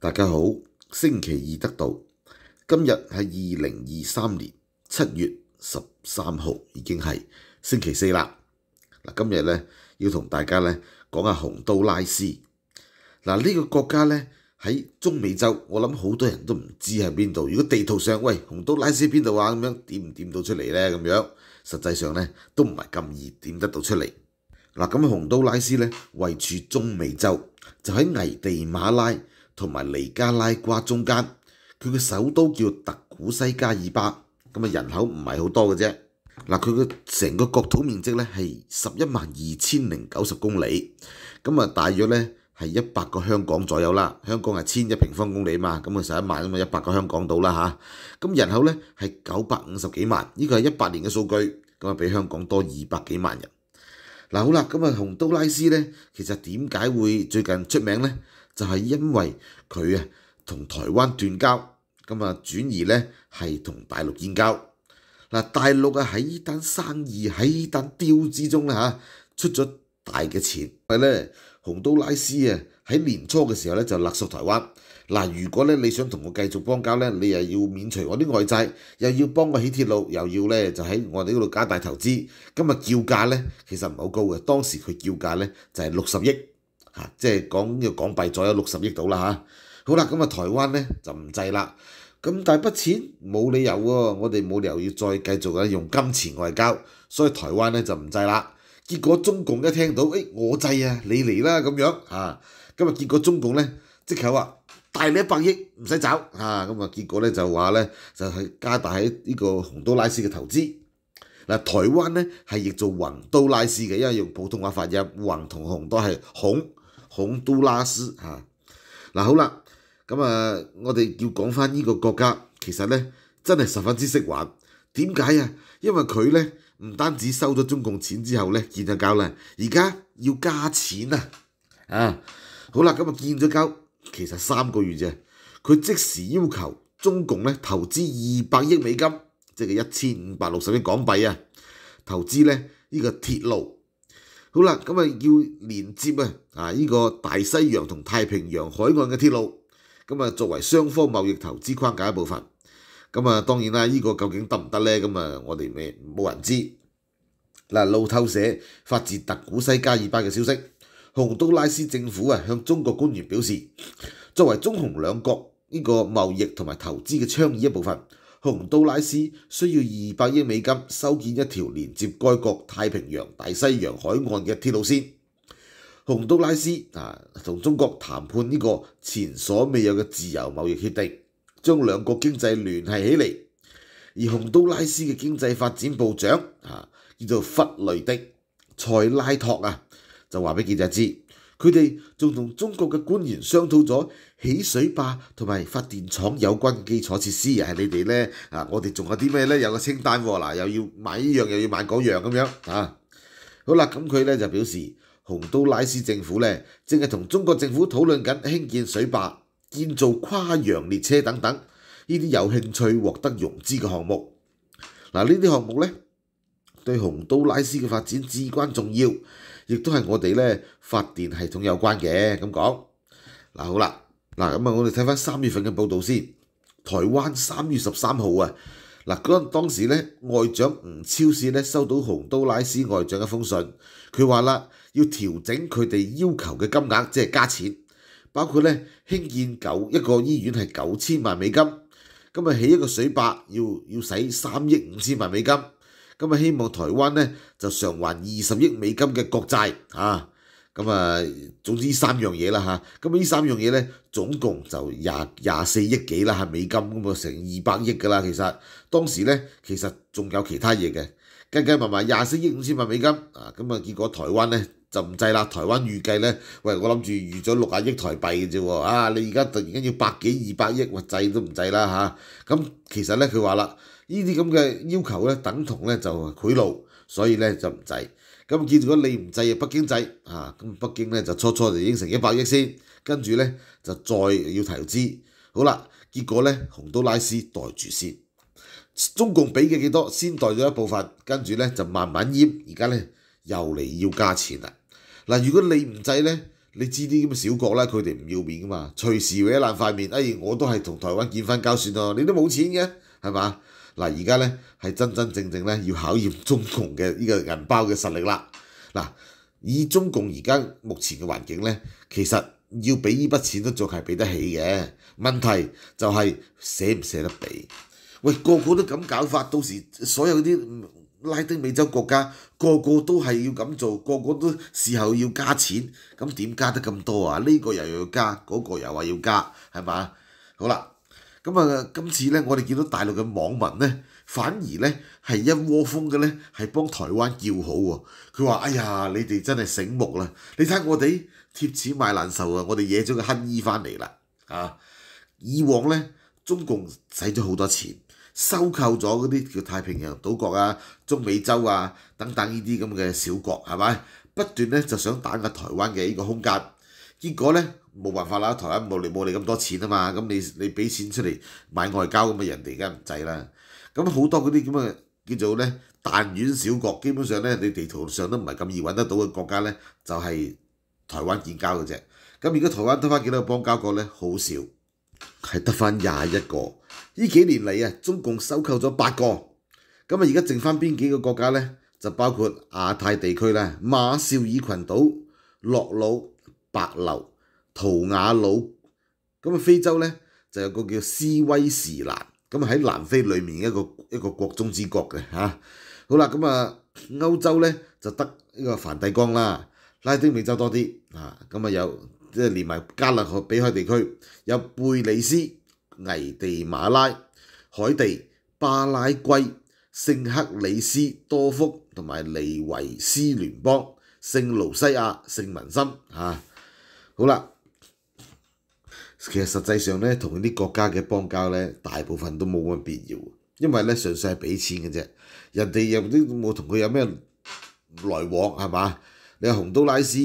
大家好，星期二得到今日系二零二三年七月十三号，已经系星期四啦。嗱，今日咧要同大家咧讲下洪都拉斯。嗱，呢个国家咧喺中美洲，我谂好多人都唔知喺边度。如果地图上喂洪都拉斯喺边度啊，咁样点唔点到出嚟咧？咁样实际上咧都唔系咁易点得到出嚟。嗱，咁洪都拉斯咧位处中美洲，就喺危地马拉。同埋尼加拉瓜中間，佢嘅首都叫特古西加爾巴，咁啊人口唔係好多嘅啫。嗱，佢嘅成個國土面積咧係十一萬二千零九十公里，咁啊大約咧係一百個香港左右啦。香港係千一平方公里嘛，咁啊十一萬咁啊一百個香港島啦嚇。咁人口咧係九百五十幾萬，呢個係一八年嘅數據，咁啊比香港多二百幾萬人。嗱好啦，咁啊洪都拉斯咧，其實點解會最近出名咧？就係因為佢啊同台灣斷交，咁啊轉移咧係同大陸建交。嗱，大陸啊喺依單生意喺依單雕之中咧嚇出咗大嘅錢，係咧，洪都拉斯啊喺年初嘅時候咧就勒索台灣。嗱，如果咧你想同我繼續邦交咧，你又要免除我啲外債，又要幫我起鐵路，又要咧就喺我哋嗰度加大投資。今日叫價咧其實唔好高嘅，當時佢叫價咧就係六十億。即係講要港幣再有六十億到啦嚇，好啦咁啊，台灣咧就唔制啦。咁大筆錢冇理由喎，我哋冇理由要再繼續用金錢外交，所以台灣咧就唔制啦。結果中共一聽到誒我制啊，你嚟啦咁樣嚇，咁啊結果中共咧即刻話大你一百億唔使找嚇，咁啊結果咧就話咧就係加大喺呢個紅都拉斯嘅投資。嗱，台灣咧係譯做宏都拉斯嘅，因為用普通話發音宏同紅都係孔。洪都拉斯啊。嗱好啦咁啊，我哋要講翻呢個國家，其實咧真係十分之識玩。點解啊？因為佢咧唔單止收咗中共錢之後咧，見咗交啦，而家要加錢啊！啊，好啦，咁啊見咗交，其實三個月啫，佢即時要求中共咧投資二百億美金，即係一千五百六十億港幣啊！投資咧呢個鐵路。好啦，咁啊要連接啊啊依個大西洋同太平洋海岸嘅鐵路，咁啊作為雙方貿易投資框架一部分，咁啊當然啦，依個究竟得唔得咧？咁啊我哋未冇人知嗱。路透社發自特古西加爾巴嘅消息，洪都拉斯政府啊向中國官員表示，作為中洪兩國呢個貿易同埋投資嘅倡議一部分。洪都拉斯需要二百亿美金修建一条连接该国太平洋大西洋海岸嘅铁路线。洪都拉斯啊，同中国谈判呢个前所未有嘅自由贸易协定，将两國经济联系起嚟。而洪都拉斯嘅经济发展部长啊，叫做弗雷迪塞拉托啊，就话俾记者知。佢哋仲同中國嘅官員商討咗起水坝同埋發電廠有關基礎設施，又係你哋咧啊！我哋仲有啲咩咧？有個清單喎嗱，又要買依樣又要買嗰樣咁樣啊！好啦，咁佢咧就表示，洪都拉斯政府咧正係同中國政府討論緊興建水坝、建造跨洋列車等等呢啲有興趣獲得融資嘅項目。嗱，呢啲項目咧對洪都拉斯嘅發展至關重要。亦都係我哋咧發電系統有關嘅咁講。嗱好啦，嗱咁啊，我哋睇翻三月份嘅報道先。台灣三月十三號啊，嗱嗰當時咧，外長吳超士咧收到紅都拉斯外長一封信，佢話啦，要調整佢哋要求嘅金額，即係加錢，包括咧興建九一個醫院係九千萬美金，咁啊起一個水壩要要使三億五千萬美金。咁啊，希望台灣咧就償還二十億美金嘅國債啊！咁啊，總之三樣嘢啦嚇，咁呢三樣嘢咧總共就廿廿四億幾啦，係美金咁啊，成二百億噶啦，其實當時咧其實仲有其他嘢嘅。斤斤埋埋廿四億五千萬美金啊，咁啊結果台灣咧就唔制啦。台灣預計咧，喂我諗住預咗六廿億台幣嘅啫喎，啊你而家突然間要百幾二百億，話制都唔制啦嚇。咁其實咧佢話啦，呢啲咁嘅要求咧等同咧就賄賂，所以咧就唔制。咁見果你唔制啊，北京制啊，咁北京咧就初初就應承一百億先，跟住咧就再要投資。好啦，結果咧紅都拉斯待住先。中共俾嘅幾多先代咗一部分，跟住咧就慢慢淹，而家咧又嚟要加錢啦。嗱，如果你唔制咧，你知啲咁嘅小國咧，佢哋唔要面噶嘛，隨時一爛塊面。哎，我都係同台灣見翻交算咯，你都冇錢嘅，係嘛？嗱，而家咧係真真正正咧要考驗中共嘅呢個銀包嘅實力啦。嗱，以中共而家目前嘅環境咧，其實要俾依筆錢都仲係俾得起嘅，問題就係捨唔捨得俾。喂，個個都咁搞法，到時所有啲拉丁美洲國家個個都係要咁做，個個都事後要加錢，咁點加得咁多啊？呢個又要加，嗰個又話要加，係嘛？好啦，咁啊今次咧，我哋見到大陸嘅網民咧，反而咧係一窩蜂嘅咧，係幫台灣叫好喎。佢話：哎呀，你哋真係醒目啦！你睇我哋貼錢買難受啊，我哋惹咗個乞衣翻嚟啦。啊，以往咧中共使咗好多錢。收購咗嗰啲叫太平洋島國啊、中美洲啊等等呢啲咁嘅小國，係咪不斷咧就想打壓台灣嘅呢個空間，結果咧冇辦法啦，台灣冇你冇你咁多錢啊嘛，咁你你俾錢出嚟買外交咁啊，人哋梗係唔制啦。咁好多嗰啲咁嘅叫做咧彈丸小國，基本上咧你地圖上都唔係咁易揾得到嘅國家咧，就係台灣建交嘅啫。咁而家台灣得翻幾多邦交國咧？好少，係得翻廿一個。呢幾年嚟啊，中共收購咗八個，咁啊，而家剩翻邊幾個國家咧？就包括亞太地區啦，馬紹爾群島、洛魯、白流、圖瓦魯，咁啊，非洲咧就有個叫斯威士蘭，咁喺南非裏面一個一個國中之國嘅嚇。好啦，咁啊，歐洲咧就得呢個梵蒂岡啦，拉丁美洲多啲嚇，咁啊有即係連埋加勒比海地區有貝里斯。危地馬拉、海地、巴拉圭、聖克里斯多福同埋利維斯聯邦、聖盧西亞、聖文森，嚇好啦。其實實際上咧，同啲國家嘅邦交咧，大部分都冇乜必要，因為咧，純粹係俾錢嘅啫。人哋又都冇同佢有咩來往，係嘛？你紅洪都拉斯？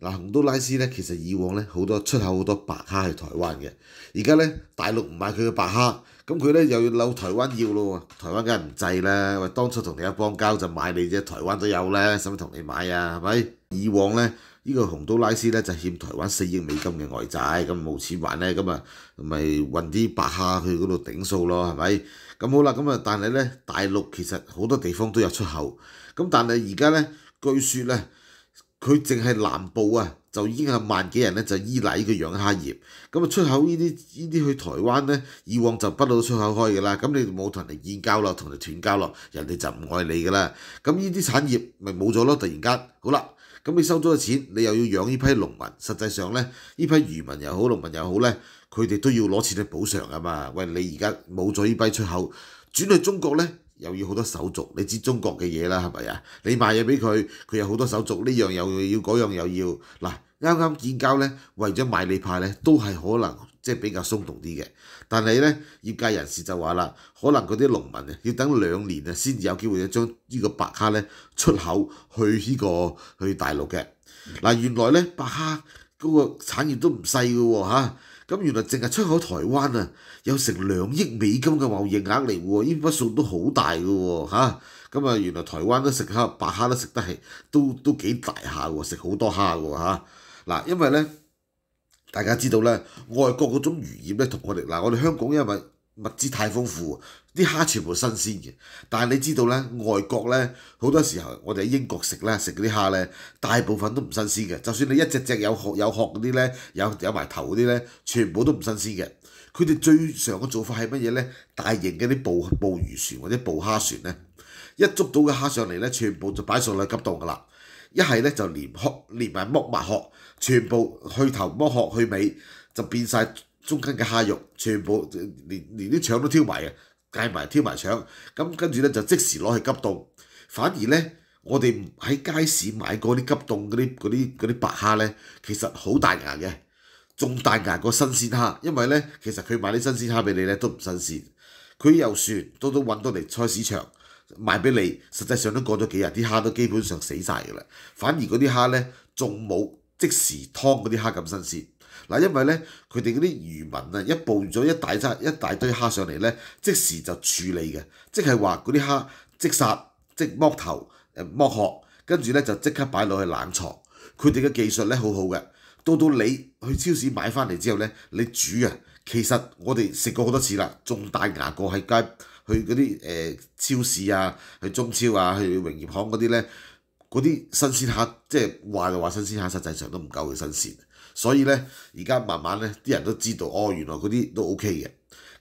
嗱，紅都拉斯咧，其實以往咧好多出口好多白蝦去台灣嘅，而家咧大陸唔買佢嘅白蝦，咁佢咧又要扭台灣要咯喎，台灣梗係唔制啦，喂，當初同你一幫交就買你啫，台灣都有啦，使乜同你買啊？係咪？以往咧，呢個紅都拉斯咧就欠台灣四億美金嘅外債，咁冇錢還咧，咁啊咪運啲白蝦去嗰度頂數咯，係咪？咁好啦，咁啊但係咧大陸其實好多地方都有出口，咁但係而家咧據說咧。佢淨係南部啊，就已經係萬幾人咧，就依賴呢個養蝦業。咁啊出口呢啲呢啲去台灣咧，以往就不到出口開嘅啦。咁你冇同人哋建交咯，同人哋斷交咯，人哋就唔愛你噶啦。咁呢啲產業咪冇咗咯。突然間好啦，咁你收咗錢，你又要養呢批農民。實際上咧，呢批漁民又好，農民又好咧，佢哋都要攞錢去補償啊嘛。喂，你而家冇咗呢批出口轉去中國咧？又要好多手續，你知中國嘅嘢啦，係咪啊？你賣嘢俾佢，佢有好多手續，呢樣又要，嗰樣又要。嗱，啱啱建交咧，為咗買你派咧，都係可能即係比較鬆動啲嘅。但係咧，業界人士就話啦，可能嗰啲農民要等兩年啊，先至有機會將呢個白蝦咧出口去呢個去大陸嘅。嗱，原來咧白蝦嗰個產業都唔細嘅喎咁原來淨係出口台灣啊，有成兩億美金嘅貿易額嚟喎，呢筆數都好大嘅喎，嚇！咁啊原來台灣都食蝦白蝦都食得係，都都幾大下喎，食好多蝦喎嚇。嗱，因為咧，大家知道咧，外國嗰種魚葉咧同我哋嗱，我哋香港因為。物資太豐富，啲蝦全部新鮮嘅。但係你知道咧，外國咧好多時候，我哋喺英國食咧食嗰啲蝦咧，大部分都唔新鮮嘅。就算你一隻只有殼有殼嗰啲咧，有有埋頭嗰啲咧，全部都唔新鮮嘅。佢哋最常嘅做法係乜嘢咧？大型嘅啲捕捕魚船或者捕蝦船咧，一捉到嘅蝦上嚟咧，全部就擺上嚟急凍噶啦。一係咧就連殼連埋剝埋殼，全部去頭剝殼去尾，就變曬。中間嘅蝦肉全部連連啲腸都挑埋嘅，計埋挑埋腸，咁跟住咧就即時攞去急凍。反而咧，我哋喺街市買嗰啲急凍嗰啲嗰啲嗰啲白蝦咧，其實好大牙嘅，仲大牙過新鮮蝦。因為咧，其實佢買啲新鮮蝦俾你咧都唔新鮮。佢又説都都運到嚟菜市場賣俾你，實際上都過咗幾日，啲蝦都基本上死曬嘅啦。反而嗰啲蝦咧仲冇即時劏嗰啲蝦咁新鮮。嗱，因為咧，佢哋嗰啲漁民啊，一捕咗一大扎一大堆蝦上嚟咧，即時就處理嘅，即係話嗰啲蝦即殺即剝頭，誒剝殼，跟住咧就即刻擺落去冷藏。佢哋嘅技術咧好好嘅。到到你去超市買翻嚟之後咧，你煮啊，其實我哋食過好多次啦，仲大牙過喺街，去嗰啲誒超市啊，去中超啊，去榮業行嗰啲咧，嗰啲新鮮蝦，即係話就話新鮮蝦，實際上都唔夠佢新鮮。所以咧，而家慢慢咧，啲人都知道，哦，原來嗰啲都 O K 嘅。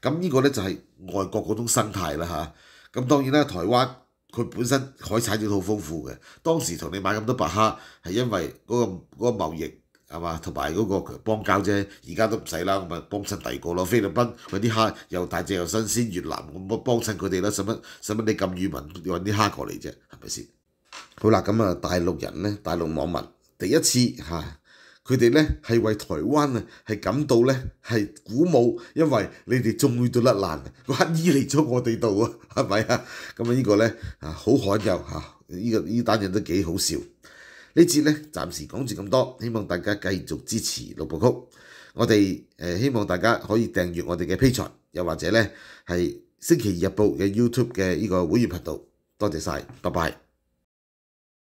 咁呢個咧就係外國嗰種生態啦，嚇。咁當然啦，台灣佢本身海產都好豐富嘅。當時同你買咁多白蝦，係因為嗰個嗰個貿易係嘛，同埋嗰個幫交啫。而家都唔使啦，咁咪幫襯第二個咯。菲律賓揾啲蝦又大隻又新鮮，越南咁幫幫襯佢哋啦。使乜使乜你咁語文揾啲蝦過嚟啫，係咪先？好啦，咁啊大陸人咧，大陸網民第一次嚇。佢哋咧係為台灣啊係感到咧係鼓舞，因為你哋仲會都甩難，個乞衣嚟咗我哋度啊，係咪啊？咁啊呢個咧啊好罕有嚇，呢個呢單嘢都幾好笑。呢節咧暫時講住咁多，希望大家繼續支持六部曲。我哋誒希望大家可以訂閱我哋嘅 P 彩，又或者咧係星期二報嘅 YouTube 嘅呢個會員頻道。多謝曬，拜拜。